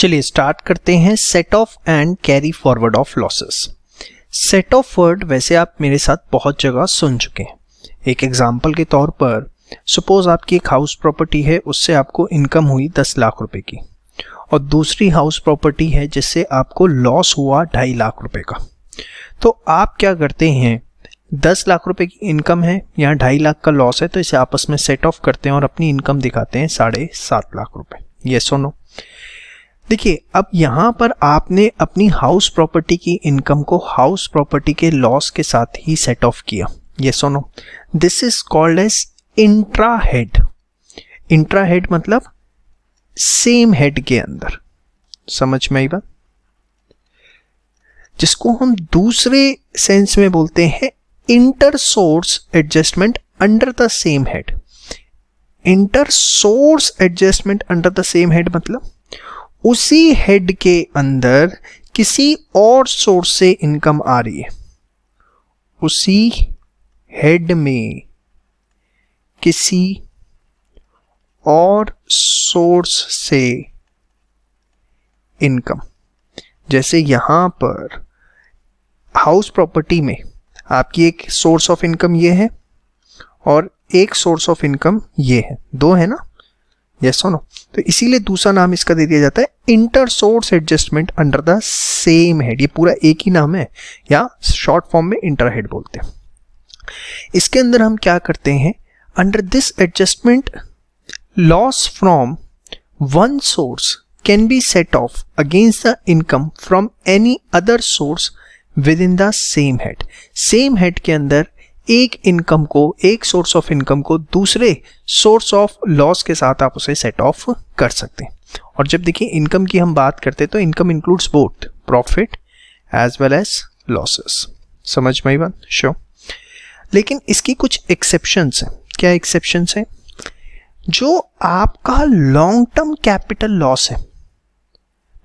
चलिए स्टार्ट करते हैं set off and carry forward of losses set off word वैसे आप मेरे साथ बहुत जगह सुन चुके हैं एक एग्जाम्पल के तौर पर सपोज आपकी एक हाउस प्रॉपर्टी है उससे आपको इनकम हुई दस लाख रुपए की और दूसरी हाउस प्रॉपर्टी है जिससे आपको लॉस हुआ ढाई लाख रुपए का तो आप क्या करते हैं दस लाख रुपए की इनकम है या ढाई लाख का लॉस है तो इसे आपस में सेट ऑफ करते हैं और अपनी इनकम दिखाते हैं साढ़े सात लाख रुपए ये सुनो देखिए अब यहाँ पर आपने अपनी हाउस प्रॉपर्टी की इनकम को हाउस प्रॉपर्टी के लॉस के साथ ही सेट ऑफ किया ये so now this is called as intra head intra head मतलब सेम हेड के अंदर समझ में आई बात जिसको हम दूसरे सेंस में बोलते हैं inter source adjustment under the same head inter source adjustment under the same head मतलब उसी हेड के अंदर किसी और सोर्स से इनकम आ रही है उसी हेड में किसी और सोर्स से इनकम जैसे यहां पर हाउस प्रॉपर्टी में आपकी एक सोर्स ऑफ इनकम ये है और एक सोर्स ऑफ इनकम ये है दो है ना यस और नो तो इसीलिए दूसरा नाम इसका दे दिया जाता है inter source adjustment under the same head ये पूरा एक ही नाम है या शॉर्ट फॉर्म में इंटर हेड बोलते हैं इसके अंदर हम क्या करते हैं under this adjustment loss from one source can be set off against the income from any other source within the same head same head के अंदर एक इनकम को एक सोर्स ऑफ इनकम को दूसरे सोर्स ऑफ लॉस के साथ आप उसे सेट ऑफ कर सकते हैं और जब देखिए इनकम की हम बात करते हैं तो income includes both profit as well as losses समझ में बात श्योर लेकिन इसकी कुछ एक्सेप्शंस हैं क्या एक्सेप्शंस हैं जो आपका लॉन्ग टर्म कैपिटल लॉस है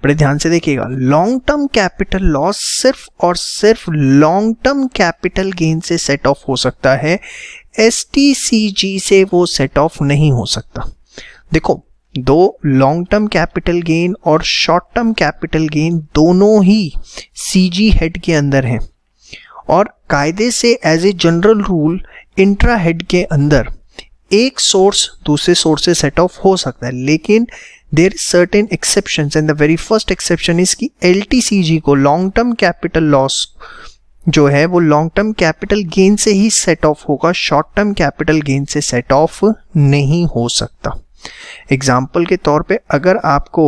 बड़े ध्यान से देखिएगा लॉन्ग टर्म कैपिटल लॉस सिर्फ और सिर्फ लॉन्ग टर्म कैपिटल गेन से सेट ऑफ हो सकता है एस से वो सेट ऑफ नहीं हो सकता देखो दो लॉन्ग टर्म कैपिटल गेन और शॉर्ट टर्म कैपिटल गेन दोनों ही सी हेड के अंदर हैं और कायदे से as a general rule intra head के अंदर एक सोर्स दूसरे सोर्स से सेट ऑफ हो सकता है लेकिन there is certain exception and the very first exception is की एल को लॉन्ग टर्म कैपिटल लॉस जो है वो लॉन्ग टर्म कैपिटल गेन से ही सेट ऑफ होगा शॉर्ट टर्म कैपिटल गेन से सेट ऑफ नहीं हो सकता एग्जाम्पल के तौर पे अगर आपको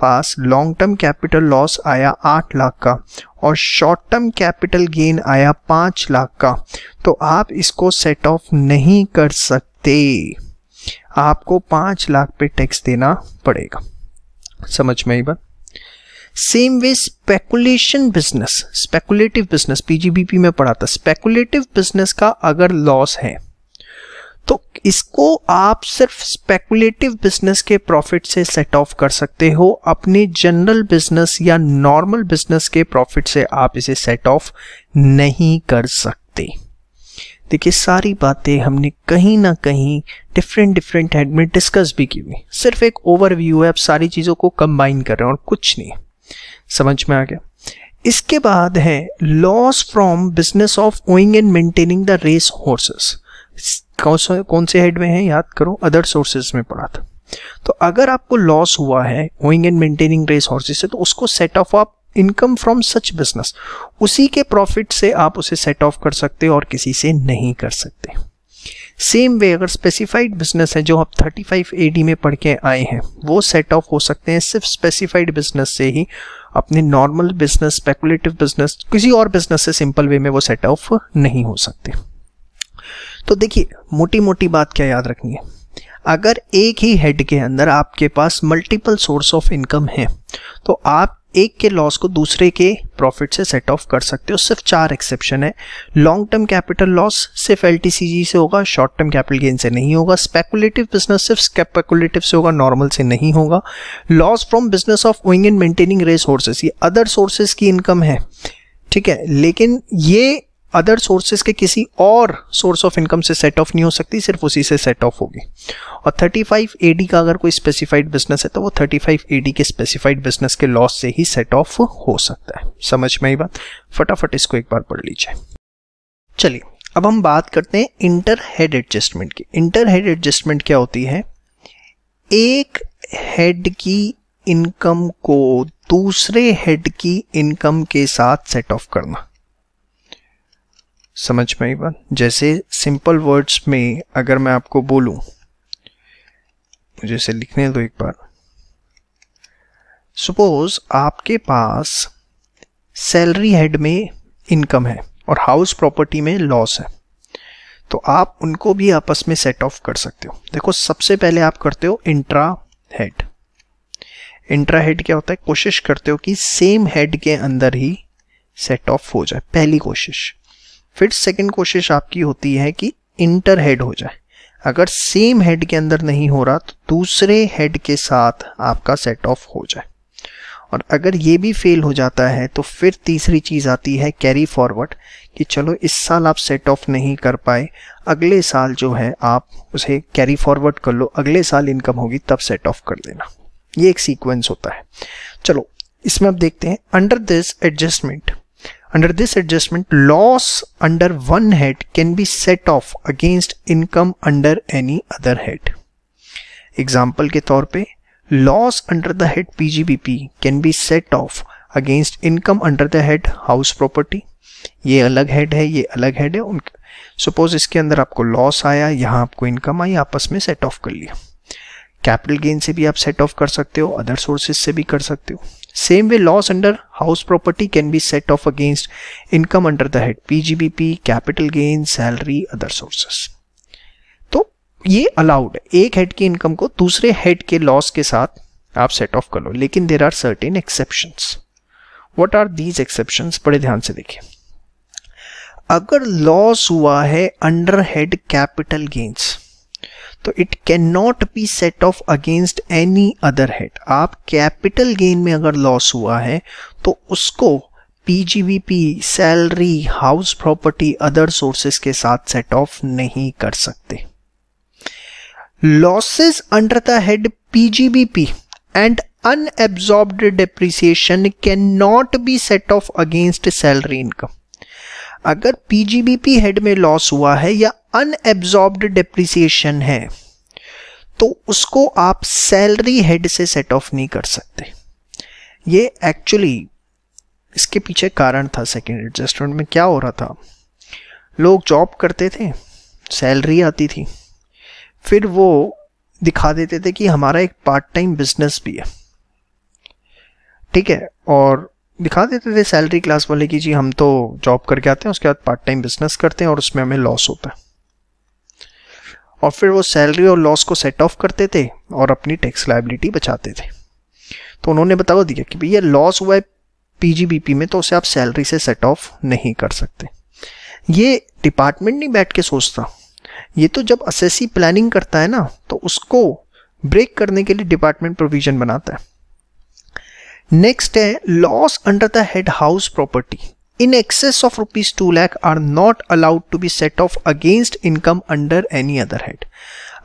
पास लॉन्ग टर्म कैपिटल लॉस आया आठ लाख का और शॉर्ट टर्म कैपिटल गेन आया पांच लाख का तो आप इसको सेट ऑफ नहीं कर सकते आपको पांच लाख पे टैक्स देना पड़ेगा समझ में बात same way speculation business speculative business PGBP में पढ़ा था स्पेकुलेटिव बिजनेस का अगर लॉस है तो इसको आप सिर्फ स्पेकुलेटिव बिजनेस के प्रॉफिट से सेट ऑफ कर सकते हो अपने जनरल बिजनेस या नॉर्मल बिजनेस के प्रॉफिट से आप इसे सेट ऑफ नहीं कर सकते देखिए सारी बातें हमने कहीं ना कहीं डिफरेंट डिफरेंट हेड में डिस्कस भी की हुई सिर्फ एक ओवरव्यू है आप सारी चीज़ों को कंबाइन कर रहे हैं और कुछ नहीं समझ में आ गया इसके बाद है loss from business of owning and maintaining the race horses कौन से कौन से हेड में है याद करो अदर सोर्सेज में पढ़ा था तो अगर आपको लॉस हुआ है owning and maintaining race horses से तो उसको सेट ऑफ आप इनकम फ्रॉम सच बिजनेस उसी के प्रॉफिट से आप उसे सेट ऑफ कर सकते हो और किसी से नहीं कर सकते सेम वे अगर स्पेसिफाइड बिजनेस है जो आप 35 एडी में पढ़ के आए हैं वो सेट ऑफ हो सकते हैं सिर्फ स्पेसिफाइड बिजनेस से ही अपने नॉर्मल बिजनेस स्पेकुलेटिव बिजनेस किसी और बिजनेस से सिंपल वे में वो सेट ऑफ नहीं हो सकते तो देखिए मोटी मोटी बात क्या याद रखनी है अगर एक ही हेड के अंदर आपके पास मल्टीपल सोर्स ऑफ इनकम है तो आप एक के लॉस को दूसरे के प्रॉफिट से सेट ऑफ कर सकते हो सिर्फ चार एक्सेप्शन है लॉन्ग टर्म कैपिटल लॉस सिर्फ एल से होगा शॉर्ट टर्म कैपिटल गेन से नहीं होगा स्पेकुलेटिव बिजनेस सिर्फ स्पेकुलेटिव से होगा नॉर्मल से नहीं होगा loss from business of owning and maintaining race sources ये अदर सोर्सेज की इनकम है ठीक है लेकिन ये अदर सोर्सेज के किसी और सोर्स ऑफ इनकम से सेट ऑफ नहीं हो सकती सिर्फ उसी से सेट ऑफ होगी और 35 एडी का अगर कोई स्पेसिफाइड बिजनेस है तो वो 35 एडी के स्पेसिफाइड बिजनेस के लॉस से ही सेट ऑफ हो सकता है समझ में ही बात फटाफट इसको एक बार पढ़ लीजिए चलिए अब हम बात करते हैं इंटर हेड एडजस्टमेंट की इंटर हेड एडजस्टमेंट क्या होती है एक हेड की इनकम को दूसरे हेड की इनकम के साथ सेट ऑफ करना समझ में आई बात जैसे सिंपल वर्ड्स में अगर मैं आपको बोलूं मुझे इसे लिखने दो एक बार सपोज आपके पास सैलरी हेड में इनकम है और हाउस प्रॉपर्टी में लॉस है तो आप उनको भी आपस में सेट ऑफ कर सकते हो देखो सबसे पहले आप करते हो इंट्रा हेड इंट्रा हेड क्या होता है कोशिश करते हो कि सेम हेड के अंदर ही सेट ऑफ हो जाए पहली कोशिश फिर सेकंड कोशिश आपकी होती है कि इंटर हेड हो जाए अगर सेम हेड के अंदर नहीं हो रहा तो दूसरे हेड के साथ आपका सेट ऑफ हो जाए और अगर ये भी फेल हो जाता है तो फिर तीसरी चीज़ आती है कैरी फॉरवर्ड कि चलो इस साल आप सेट ऑफ नहीं कर पाए अगले साल जो है आप उसे कैरी फॉरवर्ड कर लो अगले साल इनकम होगी तब सेट ऑफ कर देना ये एक सीक्वेंस होता है चलो इसमें आप देखते हैं under this adjustment Under this adjustment, loss under one head can be set off against income under any other head. Example के तौर पे loss under the head PGBP can be set off against income under the head house property. ये अलग head है ये अलग head है उनके सपोज इसके अंदर आपको लॉस आया यहाँ आपको इनकम आई आपस में सेट ऑफ कर लिया कैपिटल गेन से भी आप सेट ऑफ कर सकते हो अदर सोर्सेज से भी कर सकते हो same way loss under house property can be set off against income under the head PGBP capital gain salary other sources तो ये अलाउड है एक हेड की इनकम को दूसरे हेड के लॉस के साथ आप सेट ऑफ कर लो लेकिन there are certain exception what are these exception बड़े ध्यान से देखिए अगर लॉस हुआ है अंडर हेड कैपिटल गेन्स तो it can not be set off against any other head आप कैपिटल गेन में अगर लॉस हुआ है तो उसको PGBP salary house property other sources के साथ सेट ऑफ नहीं कर सकते losses under the head PGBP and unabsorbed depreciation cannot be set off against salary income. अगर पीजीबीपी हेड में लॉस हुआ है या अनएब्जॉर्ब्ड डेप्रिसिएशन है तो उसको आप सैलरी हेड से सेट ऑफ नहीं कर सकते ये एक्चुअली इसके पीछे कारण था सेकेंड एडजस्टमेंट में क्या हो रहा था लोग जॉब करते थे सैलरी आती थी फिर वो दिखा देते थे कि हमारा एक पार्ट टाइम बिजनेस भी है ठीक है और दिखा देते थे सैलरी क्लास वाले की जी हम तो जॉब करके आते हैं उसके बाद पार्ट टाइम बिजनेस करते हैं और उसमें हमें लॉस होता है और फिर वो सैलरी और लॉस को सेट ऑफ करते थे और अपनी टैक्स लाइबिलिटी बचाते थे तो उन्होंने बता दिया कि भैया लॉस हुआ है पीजीबीपी में तो उसे आप सैलरी से सेट ऑफ नहीं कर सकते ये डिपार्टमेंट नहीं बैठ के सोचता ये तो जब असेसी प्लानिंग करता है ना तो उसको ब्रेक करने के लिए डिपार्टमेंट प्रोविजन बनाता है नेक्स्ट है loss under the head house property in excess of rupees two lakh are not allowed to be set off against income under any other head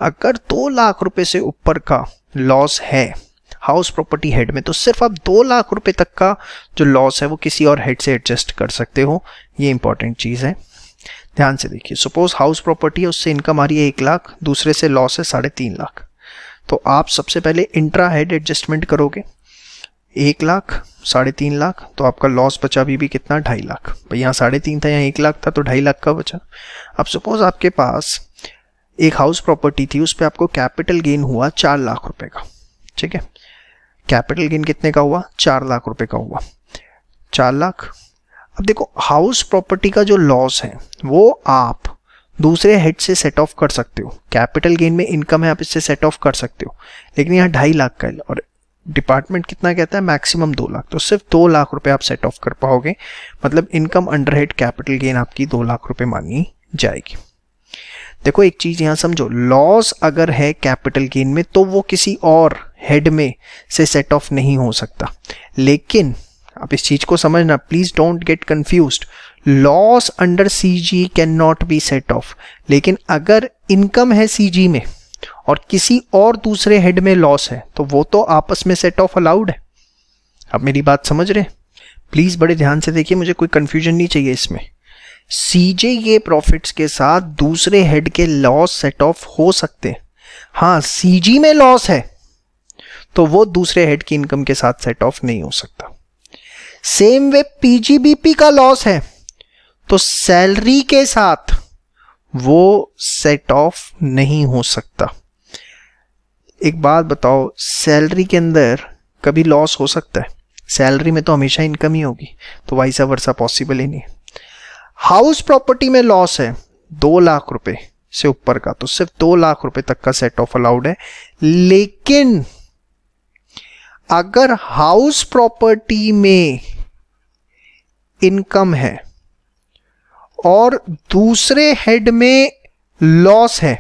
अगर दो लाख रुपए से ऊपर का लॉस है हाउस प्रॉपर्टी हेड में तो सिर्फ आप दो लाख रुपए तक का जो लॉस है वो किसी और हेड से एडजस्ट कर सकते हो ये इंपॉर्टेंट चीज़ है ध्यान से देखिए सपोज हाउस प्रॉपर्टी है उससे इनकम आ रही है एक लाख दूसरे से लॉस है साढ़े तीन लाख तो आप सबसे पहले इंट्रा हेड एडजस्टमेंट करोगे एक लाख साढ़े तीन लाख तो आपका लॉस बचा भी, भी कितना ढाई लाख भाई यहाँ साढ़े तीन था यहाँ एक लाख था तो ढाई लाख का बचा अब सपोज आपके पास एक हाउस प्रॉपर्टी थी उस पर आपको कैपिटल गेन हुआ चार लाख रुपए का ठीक है कैपिटल गेन कितने का हुआ चार लाख रुपए का हुआ चार लाख अब देखो हाउस प्रॉपर्टी का जो लॉस है वो आप दूसरे हेड से सेट ऑफ कर सकते हो कैपिटल गेन में इनकम है आप इससे सेट ऑफ कर सकते हो लेकिन यहाँ ढाई लाख का है और डिपार्टमेंट कितना कहता है मैक्सिमम दो लाख तो सिर्फ दो लाख रुपए आप सेट ऑफ कर पाओगे मतलब income under head capital gain आपकी दो लाख रुपए मांगी जाएगी देखो एक चीज यहां समझो लॉस अगर है कैपिटल गेन में तो वो किसी और हेड में से सेट ऑफ नहीं हो सकता लेकिन आप इस चीज को समझना please don't get confuse loss under C G can not be set off लेकिन अगर इनकम है सी जी में और किसी और दूसरे हेड में लॉस है तो वो तो आपस में सेट ऑफ अलाउड है आप मेरी बात समझ रहे प्लीज़ बड़े ध्यान से देखिए मुझे कोई कंफ्यूजन नहीं चाहिए इसमें सीजे के प्रॉफिट्स के साथ दूसरे हेड के लॉस सेट ऑफ हो सकते हैं हाँ सीजी में लॉस है तो वो दूसरे हेड की इनकम के साथ सेट ऑफ नहीं हो सकता सेम वे पीजीबीपी का लॉस है तो सैलरी के साथ वो सेट ऑफ नहीं हो सकता एक बात बताओ सैलरी के अंदर कभी लॉस हो सकता है सैलरी में तो हमेशा इनकम ही होगी तो वाइसा वर्षा पॉसिबल ही नहीं हाउस प्रॉपर्टी में लॉस है दो लाख रुपए से ऊपर का तो सिर्फ दो लाख रुपए तक का सेट ऑफ अलाउड है लेकिन अगर हाउस प्रॉपर्टी में इनकम है और दूसरे हेड में लॉस है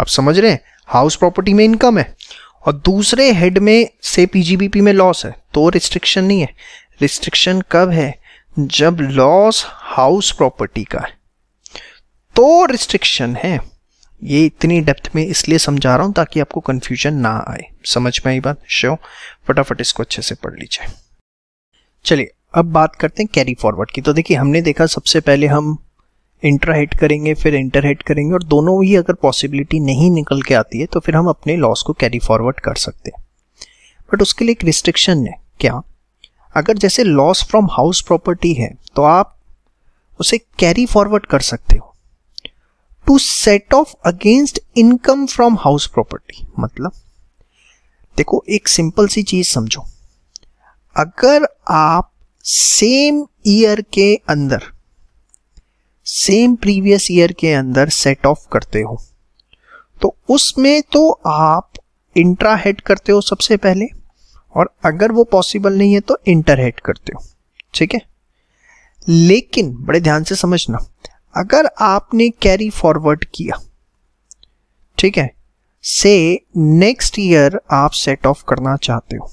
आप समझ रहे हैं हाउस प्रॉपर्टी में इनकम है और दूसरे हेड में से पीजीबीपी में लॉस है तो रिस्ट्रिक्शन नहीं है रिस्ट्रिक्शन कब है जब लॉस हाउस प्रॉपर्टी का है तो रिस्ट्रिक्शन है ये इतनी डेप्थ में इसलिए समझा रहा हूं ताकि आपको कंफ्यूजन ना आए समझ में आई बात श्यो फटाफट इसको अच्छे से पढ़ लीजिए चलिए अब बात करते हैं कैरी फॉरवर्ड की तो देखिए हमने देखा सबसे पहले हम इंट्रा हिट करेंगे फिर इंटर हिट करेंगे और दोनों ही अगर पॉसिबिलिटी नहीं निकल के आती है तो फिर हम अपने लॉस को कैरी फॉरवर्ड कर सकते हैं बट उसके लिए एक रिस्ट्रिक्शन है क्या अगर जैसे लॉस फ्रॉम हाउस प्रॉपर्टी है तो आप उसे कैरी फॉरवर्ड कर सकते हो to set off against income from house property मतलब देखो एक सिंपल सी चीज समझो अगर आप सेम ईयर के अंदर सेम प्रीवियस ईयर के अंदर सेट ऑफ करते हो तो उसमें तो आप इंट्रा हेड करते हो सबसे पहले और अगर वो पॉसिबल नहीं है तो इंटर हेड करते हो ठीक है लेकिन बड़े ध्यान से समझना अगर आपने कैरी फॉरवर्ड किया ठीक है से नेक्स्ट ईयर आप सेट ऑफ करना चाहते हो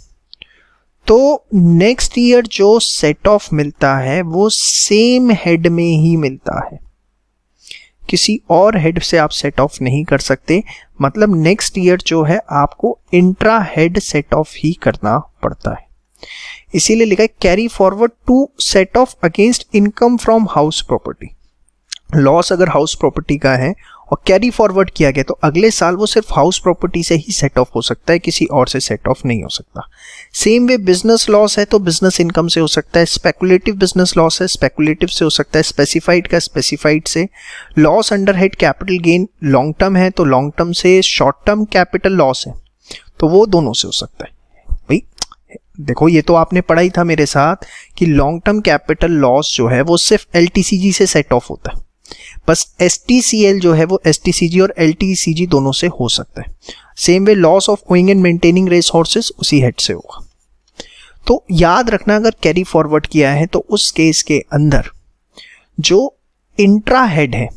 तो नेक्स्ट ईयर जो सेट ऑफ मिलता है वो सेम हेड में ही मिलता है किसी और हेड से आप सेट ऑफ नहीं कर सकते मतलब नेक्स्ट ईयर जो है आपको इंट्रा हेड सेट ऑफ ही करना पड़ता है इसीलिए लिखा है carry forward to set off against income from house property loss अगर हाउस प्रॉपर्टी का है और कैरी फॉरवर्ड किया गया तो अगले साल वो सिर्फ हाउस प्रॉपर्टी से ही सेट ऑफ हो सकता है किसी और से सेट ऑफ नहीं हो सकता सेम वे बिजनेस लॉस है तो बिजनेस इनकम से हो सकता है स्पेकुलेटिव बिजनेस लॉस है स्पेकुलेटिव से हो सकता है स्पेसिफाइड का स्पेसिफाइड से loss under head capital gain long term है तो लॉन्ग टर्म से शॉर्ट टर्म कैपिटल लॉस है तो वो दोनों से हो सकता है भाई देखो ये तो आपने पढ़ा ही था मेरे साथ कि लॉन्ग टर्म कैपिटल लॉस जो है वो सिर्फ एल से सेट ऑफ होता है बस एस टी सी एल जो है वो एस टी सी जी और एल टी सी जी दोनों से हो सकता है same way loss of owning and maintaining race horses उसी हेड से होगा तो याद रखना अगर कैरी फॉरवर्ड किया है तो उस केस के अंदर जो इंट्रा हेड है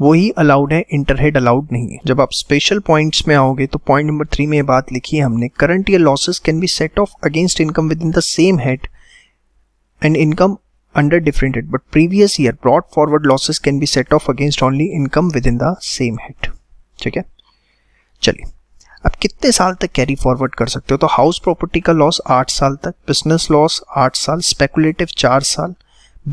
वही अलाउड है इंटर हेड अलाउड नहीं है जब आप स्पेशल पॉइंट्स में आओगे तो पॉइंट नंबर थ्री में बात लिखी है हमने current year losses can be set off against income within the same head and income under different head but previous year brought forward losses can be set off against only income within the same head ठीक है चलिए अब कितने साल तक carry forward कर सकते हो तो हाउस प्रॉपर्टी का लॉस आठ साल तक बिजनेस लॉस आठ साल स्पेकुलेटिव चार साल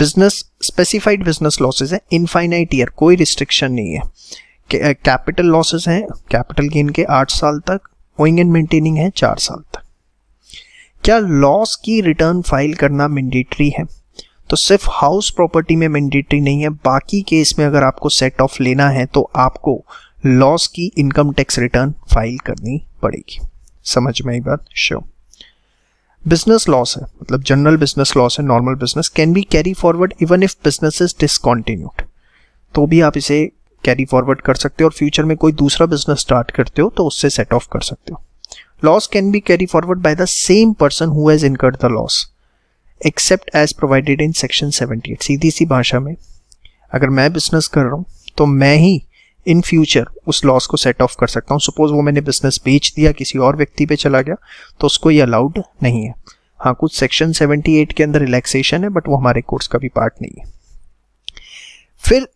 बिजनेस स्पेसिफाइड बिजनेस लॉसेज है इनफाइनाइट ईयर कोई रिस्ट्रिक्शन नहीं है कैपिटल लॉसेज हैं कैपिटल गेन के आठ साल तक ओइंग एंड मेंटेनिंग है चार साल तक क्या लॉस की रिटर्न फाइल करना मैंडेटरी है तो सिर्फ हाउस प्रॉपर्टी में मैंडेटरी नहीं है बाकी केस में अगर आपको सेट ऑफ लेना है तो आपको लॉस की इनकम टैक्स रिटर्न फाइल करनी पड़ेगी समझ में आई बात श्योर बिजनेस लॉस है मतलब जनरल बिजनेस लॉस है normal business can be carry forward even if business is discontinued तो भी आप इसे कैरी फॉरवर्ड कर सकते हो और फ्यूचर में कोई दूसरा बिजनेस स्टार्ट करते हो तो उससे सेट ऑफ कर सकते हो loss can be carry forward by the same person who has incurred the loss except as provided in section 78 सीधी सी भाषा में अगर मैं बिजनेस कर रहा हूँ तो मैं ही इन फ्यूचर उस लॉस को सेट ऑफ कर सकता हूँ सपोज वो मैंने बिजनेस बेच दिया किसी और व्यक्ति पे चला गया तो उसको ये अलाउड नहीं है हाँ कुछ सेक्शन 78 के अंदर रिलैक्सेशन है बट वो हमारे कोर्स का भी पार्ट नहीं है फिर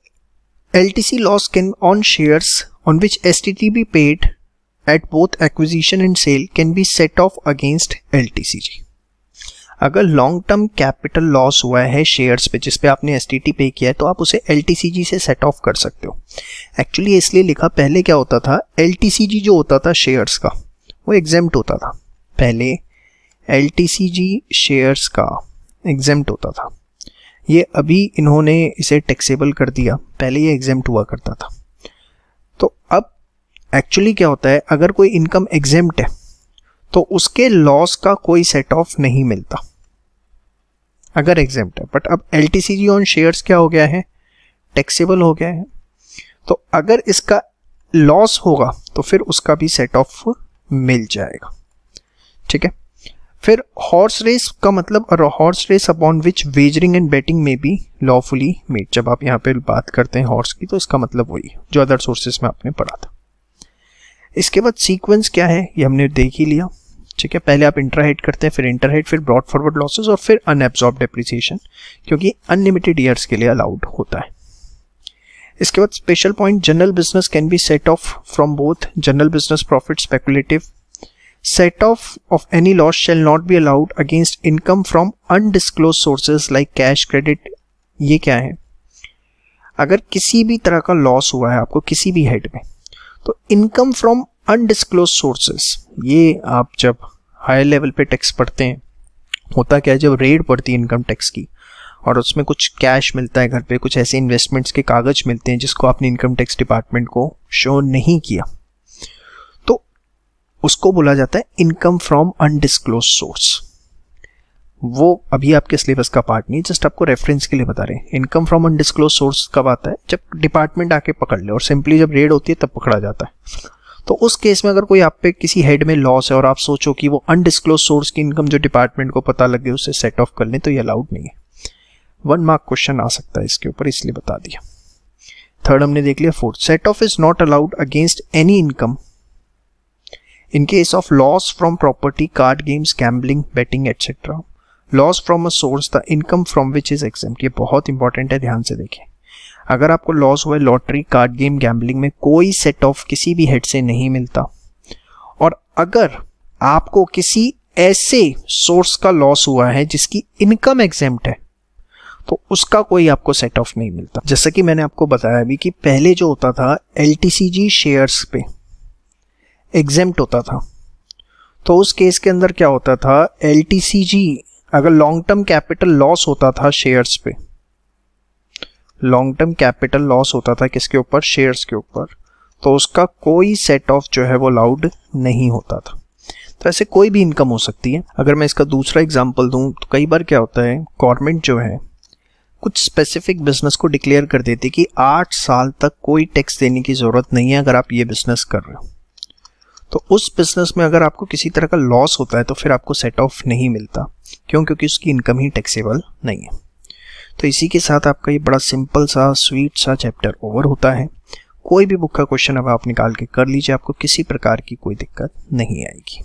L T C loss can on shares on which S T T be paid at both acquisition and sale can be set off against L T C G अगर long term capital loss हुआ है shares पे जिसपे आपने S T पे किया है तो आप उसे एल से सेट ऑफ कर सकते हो एक्चुअली इसलिए लिखा पहले क्या होता था एल जो होता था शेयर्स का वो एग्जेम्ट होता था पहले एल शेयर्स का एग्जेम्ट होता था ये अभी इन्होंने इसे टैक्सेबल कर दिया पहले ये एग्जेम्ट हुआ करता था तो अब एक्चुअली क्या होता है अगर कोई इनकम एग्जेम्ट है तो उसके लॉस का कोई सेट ऑफ नहीं मिलता अगर एग्जेप्ट है बट अब एल टी ऑन शेयर्स क्या हो गया है टैक्सेबल हो गया है तो अगर इसका लॉस होगा तो फिर उसका भी सेट ऑफ मिल जाएगा ठीक है फिर हॉर्स रेस का मतलब horse race upon which wagering and betting में भी लॉफुली मेड जब आप यहाँ पे बात करते हैं हॉर्स की तो इसका मतलब वही जो अदर सोर्सेस में आपने पढ़ा था इसके बाद सीक्वेंस क्या है ये हमने देख ही लिया ठीक है पहले आप इंटर हेड करते हैं फिर इंटर हेड फिर ब्रॉड फॉरवर्ड लॉसेस और फिर अनएब्जॉर्ब डेप्रिसिएशन क्योंकि अनलिमिटेड ईयर्स के लिए अलाउड होता है इसके बाद special point general business can be set off from both general business profit speculative set off off any loss shall not be allowed against income from undisclose sources like cash credit ये क्या है अगर किसी भी तरह का loss हुआ है आपको किसी भी हेड में तो इनकम फ्रॉम अनडिसक्लोज सोर्सेस ये आप जब हाई लेवल पे टैक्स पढ़ते हैं होता क्या है जब रेड पड़ती है इनकम टैक्स की और उसमें कुछ कैश मिलता है घर पे कुछ ऐसे इन्वेस्टमेंट्स के कागज मिलते हैं जिसको आपने इनकम टैक्स डिपार्टमेंट को शो नहीं किया तो उसको बोला जाता है इनकम फ्रॉम अनडिसक्लोज सोर्स वो अभी आपके सिलेबस का पार्ट नहीं है जस्ट आपको रेफरेंस के लिए बता रहे हैं इनकम फ्रॉम अनडिसक्लोज सोर्स कब आता है जब डिपार्टमेंट आके पकड़ ले और सिंपली जब रेड होती है तब पकड़ा जाता है तो उस केस में अगर कोई आप पे किसी हेड में लॉस है और आप सोचो कि वो अनडिस्क्लोज सोर्स की इनकम जो डिपार्टमेंट को पता लगे उसे सेट ऑफ कर लें तो ये अलाउड नहीं है वन मार्क क्वेश्चन आ सकता है इसके ऊपर इसलिए बता दिया थर्ड हमने देख लिया fourth set off is not allowed against any income in case of loss from property card games gambling betting etcetera loss from a source the income from which is exempt ये बहुत important है ध्यान से देखें अगर आपको loss हुआ lottery card game gambling में कोई सेट ऑफ किसी भी हेड से नहीं मिलता और अगर आपको किसी ऐसे सोर्स का लॉस हुआ है जिसकी इनकम एग्जेम्ट है तो उसका कोई आपको सेट ऑफ नहीं मिलता जैसा कि मैंने आपको बताया भी कि पहले जो होता था एल शेयर्स पे एग्जेम्ट होता था तो उस केस के अंदर क्या होता था एल अगर लॉन्ग टर्म कैपिटल लॉस होता था शेयर्स पे लॉन्ग टर्म कैपिटल लॉस होता था किसके ऊपर शेयर्स के ऊपर तो उसका कोई सेट ऑफ जो है वो अलाउड नहीं होता था तो ऐसे कोई भी इनकम हो सकती है अगर मैं इसका दूसरा एग्जाम्पल दूँ तो कई बार क्या होता है गवर्नमेंट जो है कुछ स्पेसिफिक बिजनेस को डिक्लेयर कर देती है कि आठ साल तक कोई टैक्स देने की ज़रूरत नहीं है अगर आप ये बिजनेस कर रहे हो तो उस बिजनेस में अगर आपको किसी तरह का लॉस होता है तो फिर आपको सेट ऑफ नहीं मिलता क्यों क्योंकि उसकी इनकम ही टैक्सेबल नहीं है तो इसी के साथ आपका ये बड़ा सिंपल सा स्वीट सा चैप्टर ओवर होता है कोई भी बुक का क्वेश्चन अब आप निकाल के कर लीजिए आपको किसी प्रकार की कोई दिक्कत नहीं आएगी